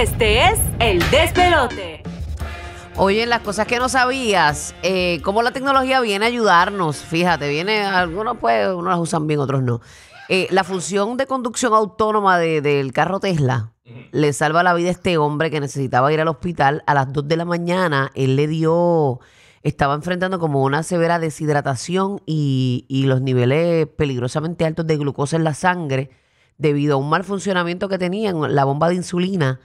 Este es el despelote. Oye, las cosas que no sabías, eh, cómo la tecnología viene a ayudarnos. Fíjate, viene, algunos pues, unos las usan bien, otros no. Eh, la función de conducción autónoma del carro Tesla le salva la vida a este hombre que necesitaba ir al hospital a las 2 de la mañana. Él le dio, estaba enfrentando como una severa deshidratación y, y los niveles peligrosamente altos de glucosa en la sangre debido a un mal funcionamiento que tenía en la bomba de insulina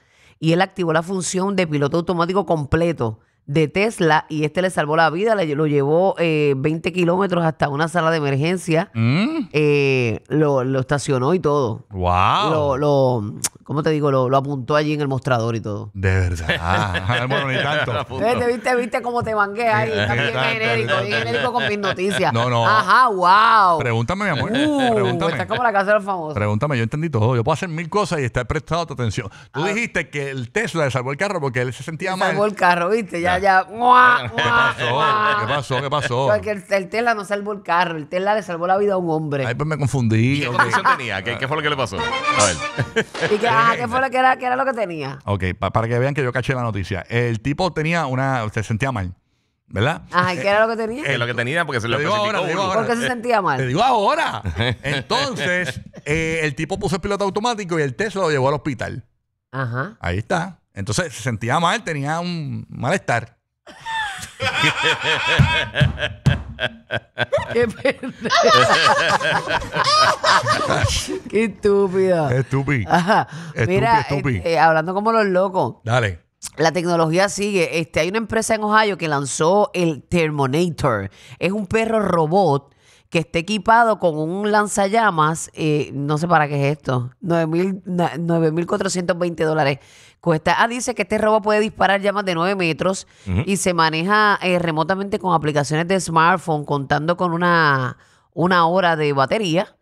y él activó la función de piloto automático completo de Tesla y este le salvó la vida, lo llevó 20 eh, kilómetros hasta una sala de emergencia, ¿Mm? eh, lo, estacionó y todo. ¡Wow! lo, ¿cómo te digo? Lo, lo, apuntó allí en el mostrador y todo. De verdad. bueno, ah, ni tanto. Eh, viste, viste cómo te mangué ahí? Está bien genérico, bien genérico con mis noticias. No, no. Ajá, wow. Pregúntame, mi amor. Uh, Pregúntame. Está como la casa de los famosos. Pregúntame, yo entendí todo. Yo puedo hacer mil cosas y estar prestado tu atención. Tú ah. dijiste que el Tesla le salvó el carro porque él se sentía mal. Salvó el carro, ¿viste? Ya, ya. ¿Qué, pasó? ¿Qué pasó? ¿Qué pasó? el, Tesla no salvó el carro. El Tesla le salvó la vida a un hombre. Ahí pues me confundí. ¿Qué tenía? ¿Qué, ¿Qué, fue lo que le pasó? A ver. ¿Y qué, ah, ¿qué fue lo que era, era lo que tenía? Ok, para que vean que yo caché la noticia. El tipo tenía una. Se sentía mal, ¿verdad? Ajá, ah, ¿qué era lo que tenía? Eh, lo que tenía porque se lo ahora, ¿Por qué se sentía mal? Te digo ahora. Entonces, eh, el tipo puso el piloto automático y el Tesla lo llevó al hospital. Ajá. Ahí está. Entonces se sentía mal, tenía un malestar. Qué Qué estúpida. Mira, este, hablando como los locos. Dale. La tecnología sigue. Este, hay una empresa en Ohio que lanzó el Terminator. Es un perro robot que esté equipado con un lanzallamas, eh, no sé para qué es esto, 9.420 dólares cuesta. Ah, dice que este robot puede disparar llamas de 9 metros y se maneja eh, remotamente con aplicaciones de smartphone, contando con una, una hora de batería.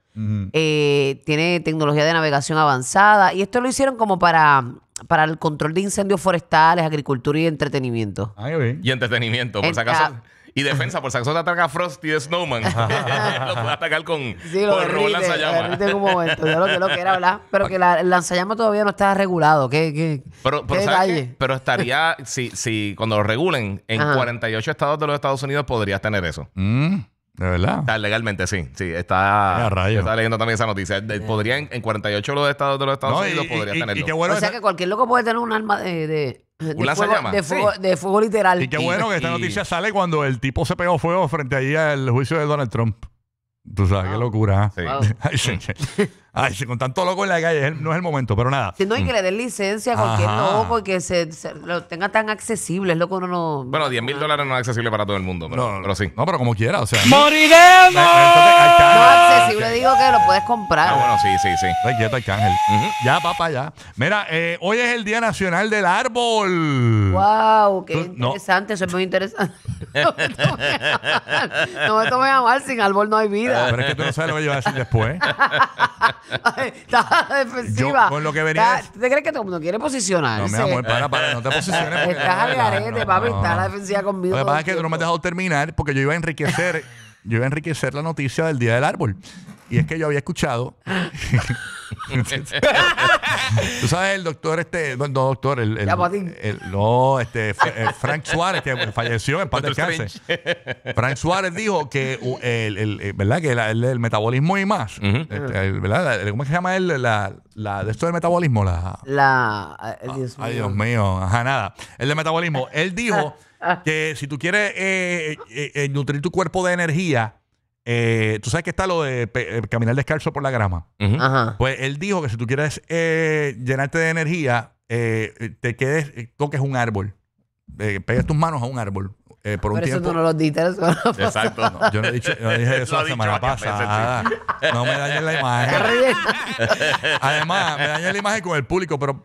Eh, tiene tecnología de navegación avanzada y esto lo hicieron como para para el control de incendios forestales, agricultura y entretenimiento. Ah, y entretenimiento, por si acaso. Y defensa, por acaso te ataca Frosty de Snowman. lo puede atacar con, sí, lo en un momento. Yo lo, hablar, pero que la, el lanzallamas todavía no está regulado. ¿Qué, qué, pero, pero, pero estaría, si, si cuando lo regulen, en 48 estados de los Estados Unidos podrías tener eso. Mm. ¿De verdad? Está ah, legalmente, sí. Sí, está. está leyendo también esa noticia. Podrían, en 48 los estados de los Estados Unidos, y, podrían tenerlo. o sea que, cualquier loco puede tener un arma de. de... de, fuego, literal. Y qué bueno que esta noticia sale cuando el tipo se pegó fuego frente allí al juicio de Donald Trump. Tú sabes, qué locura. ¿eh? Sí. Ay, con tanto loco en la calle no es el momento, pero nada. Si no hay que le den mm. licencia a cualquier loco y que se, lo tenga tan accesible, es loco uno no. Bueno, 10 mil dólares no es accesible para todo el mundo, pero, sí. No, pero como quiera, o sea. ¡Moriremos! No accesible, digo que lo puedes comprar. Ah, bueno, sí, sí, sí. Está quieto, Arcángel. Ya, papá, ya. Mira, eh, hoy es el Día Nacional del Árbol. Wow, qué interesante, eso es muy interesante. No me me a mal, sin árbol no hay vida. Pero es que tú no sabes lo que yo voy a decir después. Estás defensiva. Yo, con lo que ¿Tú te crees que todo el mundo quiere posicionarse? No, mi amor, para, para, no te posiciones. Estás al garete, papi. Estás a la defensiva conmigo. Lo que pasa es que tú no me has dejado terminar porque yo iba a enriquecer, yo iba a enriquecer la noticia del Día del Árbol. Y es que yo había escuchado Tú sabes, el doctor, este, no, doctor, el, no, este, eh, Frank Suárez, que falleció en del cáncer. Frank Suárez dijo que, el, eh, ¿verdad? Que el el, metabolismo y más, este, ¿verdad? ¿Cómo que se llama él? La, de esto del metabolismo, la. La. Ah, ay, Dios mío, ajá, nada. El de metabolismo. Él dijo ah, ah. que si tú quieres eh, nutrir tu cuerpo de energía, eh, tú sabes que está lo de eh, caminar descalzo por la grama. Pues él dijo que si tú quieres eh, llenarte de energía, te quedes, toques un árbol. Eh, pegues tus manos a un árbol por un Pero eso tú no lo diste. Exacto. No, yo no, he dije eso la semana pasada. No me dañes la imagen. Además, me dañé la imagen con el público, pero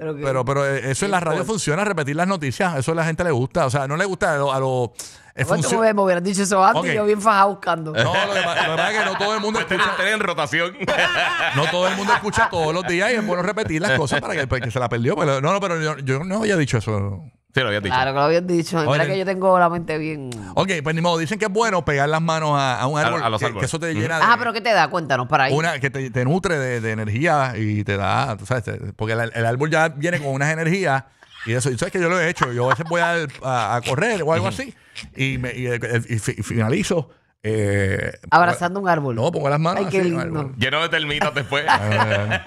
pero, pero, eh, eso en la radio pues. funciona, repetir las noticias, eso a la gente le gusta. O sea, no le gusta a los... Lo, eh, funcio... me hubieran dicho eso antes yo bien fajado buscando. No, lo que, pasa es que no todo el mundo pues escucha... en rotación. no todo el mundo escucha todos los días y es bueno repetir las cosas para que, pues, que se la perdió. Pero, no, no, pero yo no había dicho eso. Sí, lo habías dicho. Claro que lo habían dicho. Mira que yo tengo la mente bien. Ok, pues ni modo. Dicen que es bueno pegar las manos a, un árbol. A, los árboles. que eso te llena. Ah, pero ¿qué te da? Cuéntanos para ahí. Una que te, nutre de, energía y te da, tú sabes, porque el, árbol ya viene con unas energías y eso. Y sabes que yo lo he hecho, yo a veces voy a, correr o algo así y, me- eh, eh, finalizo. Eh, Abrazando un árbol. No, pongo las manos Ay, qué Lleno de termitas después. Ah.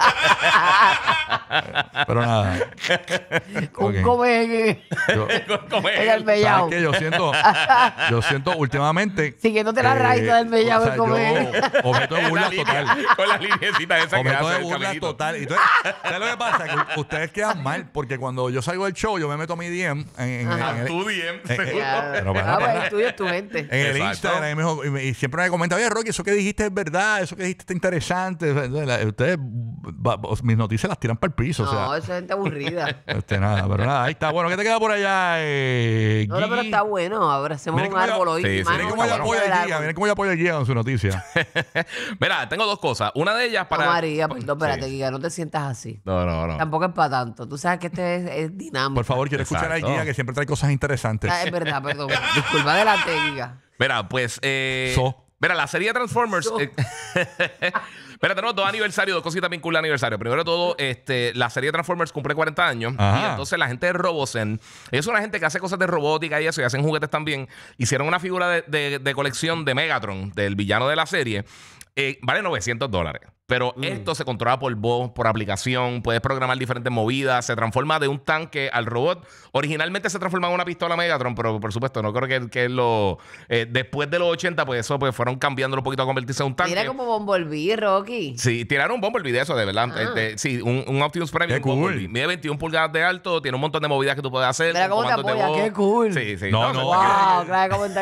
Pero nada. Un Ok. come Yo, en el mellao. Yo siento, yo siento últimamente. Siguiéndote la raíz del mellao o sea, de O objeto de burla total. Con la linecita esa que Objeto hace de burla total. Y Entonces, ¿sabes lo que pasa? Que ustedes quedan mal, porque cuando yo salgo del show, yo me meto a mi DM en, el, tu DM. Ah, pues, tu gente en el Instagram. Y, siempre me comenta, oye, Rocky, eso que dijiste es verdad, eso que dijiste está interesante. Ustedes mis noticias las tiran para el piso. No, o sea, esa gente aburrida. Este, nada, pero nada, ahí está. Bueno, ¿qué te queda por allá? Eh, no, pero está bueno. Ahora hacemos un árbol hoy. Sí, cómo yo apoyo a guía. Miren cómo yo apoyo el guía con su noticia. Mira, tengo dos cosas. Una de ellas para. No, María, no pues, espérate, guía, no te sientas así. No, no, no. Tampoco es para tanto. Tú sabes que este es, dinámico. Por favor, quiero escuchar a guía que siempre trae cosas interesantes. Ah, es verdad, perdón. Disculpa, adelante, guía. Mira, pues. Eh, Mira, la serie de Transformers. Eh, Espérate, no, tenemos dos aniversarios, dos cositas bien cool aniversario. Primero de todo, este, la serie Transformers cumple 40 años. Y entonces la gente de Robosen, ellos son la gente que hace cosas de robótica y eso, y hacen juguetes también. Hicieron una figura de, colección de Megatron, del villano de la serie. Eh, vale 900 dólares. Pero mm. esto se controla por voz, por aplicación, puedes programar diferentes movidas, se transforma de un tanque al robot. Originalmente se transformaba en una pistola Megatron, pero por supuesto, no creo que, que lo. Eh, después de los 80, pues eso pues fueron cambiando un poquito a convertirse en un tanque. Tiene como Bumblebee, Rocky. Sí, tiraron un Bumblebee de eso, de verdad. Ah. Este, sí, un, Optimus Prime. Qué cool. Mide 21 pulgadas de alto, tiene un montón de movidas que tú puedes hacer. Mira qué cool. Sí, sí. No, wow, claro, cómo pues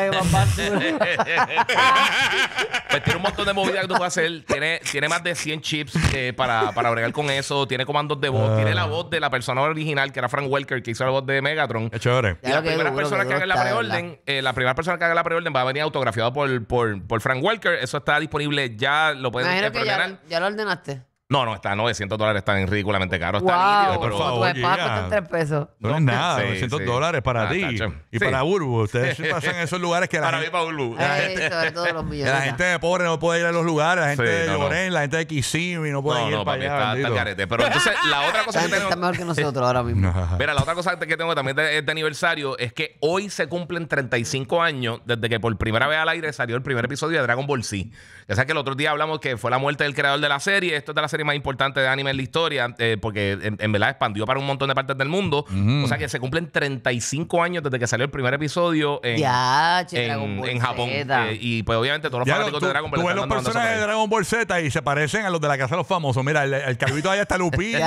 tiene un montón de movidas que tú puedes hacer. Tiene, tiene más de 100 chips eh, para, para bregar con eso. Tiene comandos de voz. Tiene la ah. voz de la persona original, que era Frank Welker, que hizo la voz de Megatron. chévere. la primera persona que haga la preorden, eh, la primera persona que haga la preorden va a venir autografiada por, por, por Frank Welker. Eso está disponible ya. Lo pueden preordenar. ya lo ordenaste. No, no, está 900 dólares, están ridículamente caro. Está wow, nítido, por favor. tres pesos. No, es nada, 900 dólares para ah, ti. Y para Burbu. Ustedes pasan en esos lugares que la para gente. Para mí, para Burbu. La, todos los la gente pobre no puede ir a los lugares. La gente de no, la gente de Kissimmee no puede ir. No, no, para mí está, carete. Pero entonces, la otra cosa que tengo. Está mejor que nosotros ahora mismo. Mira, la otra cosa que tengo también de, este aniversario es que hoy se cumplen 35 años desde que por primera vez al aire salió el primer episodio de Dragon Ball Z. Ya sabes que el otro día hablamos que fue la muerte del creador de la serie. Esto es de la serie más importante de anime en la historia, eh, porque en, verdad expandió para un montón de partes del mundo. O sea que se cumplen 35 años desde que salió el primer episodio en, en, Japón. Eh, y pues obviamente todos los de Dragon Ball Z. los personajes de Dragon Ball Z y se parecen a los de la Casa de los Famosos. Mira, el, el cabrito allá está Lupillo.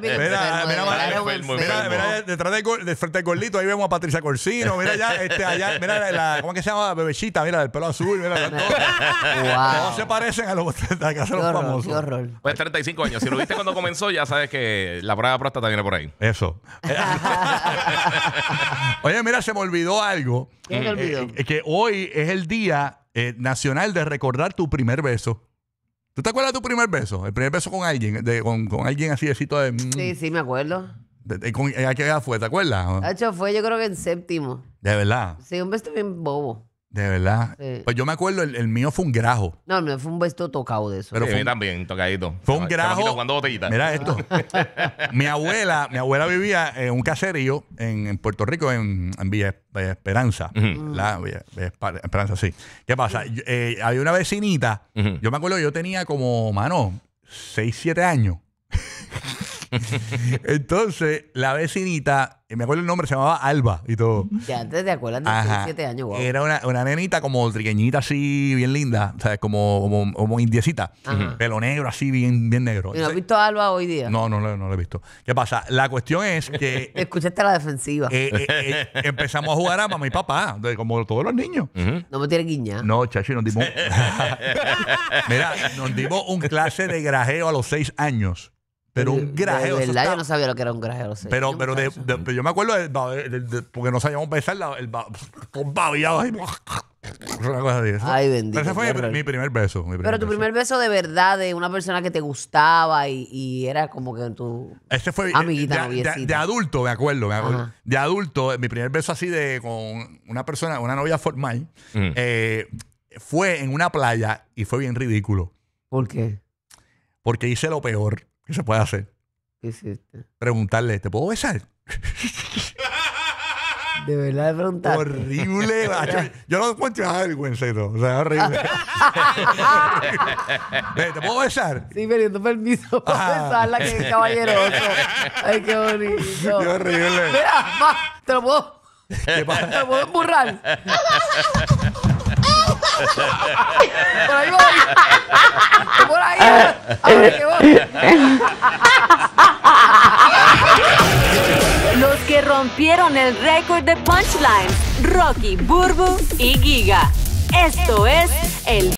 mira, mira, detrás del de frente del gordito, ahí vemos a Patricia Corsino. Mira allá, este, allá, mira la, ¿cómo que se llama? Bebechita, mira, el pelo azul, mira, wow. Todos se parecen a los de la Casa de los Famosos. Pues 35 años. Si lo viste cuando comenzó, ya sabes que la prueba de próstata viene por ahí. Eso. Oye, mira, se me olvidó algo. ¿Qué olvidó? Eh, eh, que hoy es el Día eh, Nacional de Recordar tu Primer Beso. ¿Tú te acuerdas de tu primer beso? El primer beso con alguien, con, alguien así de cito mm. de... sí, sí, me acuerdo. De, qué fue? ¿Te acuerdas? hecho fue yo creo que en séptimo. ¿De verdad? Sí, un beso bien bobo. De verdad. Pues yo me acuerdo, el, mío fue un grajo. No, no, fue un vestido tocado de eso. Pero fue también, tocadito. Fue un grajo. Mira esto. mi abuela, mi abuela vivía en un caserío en, Puerto Rico, en, en Villa Esperanza. La Villa- Villa Esperanza, sí. ¿Qué pasa? Eh, había una vecinita. Yo me acuerdo yo tenía como, mano, 6, 7 años. Entonces, la vecinita, me acuerdo el nombre, se llamaba Alba y todo. Ya antes te acuerdas de 17 años, wow. Era una, una nenita como trigueñita así, bien linda, Como, como, indiecita. Pelo negro así, bien, bien negro. ¿Y no has visto a Alba hoy día? No, no, no, no lo he visto. ¿Qué pasa? La cuestión es que. Eh, Escuchaste la defensiva. Eh, eh, empezamos a jugar a mamá y papá, como todos los niños. No me tienes guiña No, chachi, nos dimos. Mira, nos dimos un clase de grajeo a los 6 años. Pero un grajeo. De, verdad, yo no sabía lo que era un grajeo. Pero, pero, yo me acuerdo, porque no sabíamos besar el, con babiado ahí. Una cosa así. Ay, bendito. Pero ese fue mi, primer beso. pero tu primer beso de verdad, de una persona que te gustaba y, era como que tu este fue, amiguita, de, de, de, adulto, me acuerdo. De adulto, mi primer beso así de con una persona, una novia formal, mm. eh, fue en una playa y fue bien ridículo. ¿Por qué? Porque hice lo peor. ¿Qué se puede hacer? Preguntarle, ¿te puedo besar? De verdad preguntar. Horrible. yo no encuentro nada ¿no? O sea, horrible. ¿Te puedo besar? Sí, pidiendo permiso para la que es caballeroso. Ay, qué bonito. Qué horrible. te lo puedo, ¿Qué te lo puedo emburrar. Por ahí Por ahí. Los que rompieron el récord de Punchline Rocky, Burbu y Giga. Esto es el